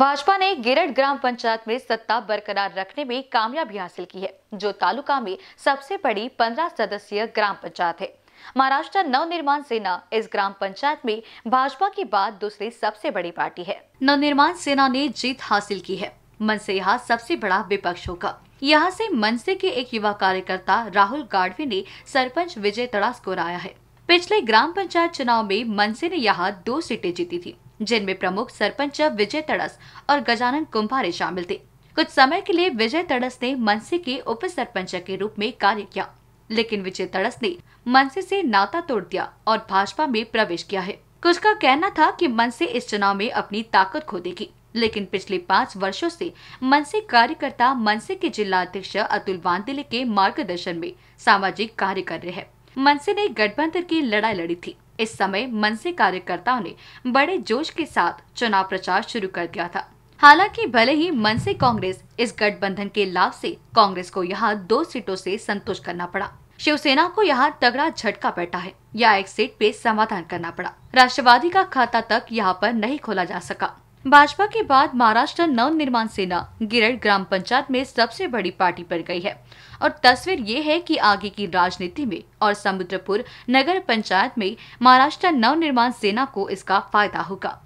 भाजपा ने गिरड ग्राम पंचायत में सत्ता बरकरार रखने में कामयाबी हासिल की है जो तालुका में सबसे बड़ी पंद्रह सदस्यीय ग्राम पंचायत है महाराष्ट्र नवनिर्माण सेना इस ग्राम पंचायत में भाजपा के बाद दूसरी सबसे बड़ी पार्टी है नवनिर्माण सेना ने जीत हासिल की है मन से यहाँ सबसे बड़ा विपक्ष होगा यहाँ से मनसे के एक युवा कार्यकर्ता राहुल गाढ़वी ने सरपंच विजय तड़ास को हराया है पिछले ग्राम पंचायत चुनाव में मनसे ने यहाँ दो सीटें जीती थी जिनमें प्रमुख सरपंच विजय तड़स और गजानन कुंभारे शामिल थे कुछ समय के लिए विजय तड़स ने मनसे के उप सरपंच के रूप में कार्य किया लेकिन विजय तड़स ने मनसे से नाता तोड़ दिया और भाजपा में प्रवेश किया है कुछ का कहना था कि मनसे इस चुनाव में अपनी ताकत खो देगी लेकिन पिछले पाँच वर्षों से मनसे कार्यकर्ता मनसे के जिला अध्यक्ष अतुल वांदिले के मार्गदर्शन में सामाजिक कार्य कर रहे हैं मनसे ने गठबंधन की लड़ाई लड़ी थी इस समय मनसे कार्यकर्ताओं ने बड़े जोश के साथ चुनाव प्रचार शुरू कर दिया था हालांकि भले ही मनसे कांग्रेस इस गठबंधन के लाभ से कांग्रेस को यहाँ दो सीटों से संतुष्ट करना पड़ा शिवसेना को यहाँ तगड़ा झटका बैठा है या एक सीट पे समाधान करना पड़ा राष्ट्रवादी का खाता तक यहाँ पर नहीं खोला जा सका भाजपा के बाद महाराष्ट्र नव निर्माण सेना गिरड ग्राम पंचायत में सबसे बड़ी पार्टी बन गई है और तस्वीर ये है कि आगे की राजनीति में और समुद्रपुर नगर पंचायत में महाराष्ट्र नव निर्माण सेना को इसका फायदा होगा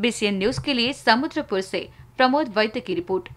बीसीएन न्यूज के लिए समुद्रपुर से प्रमोद वैद्य की रिपोर्ट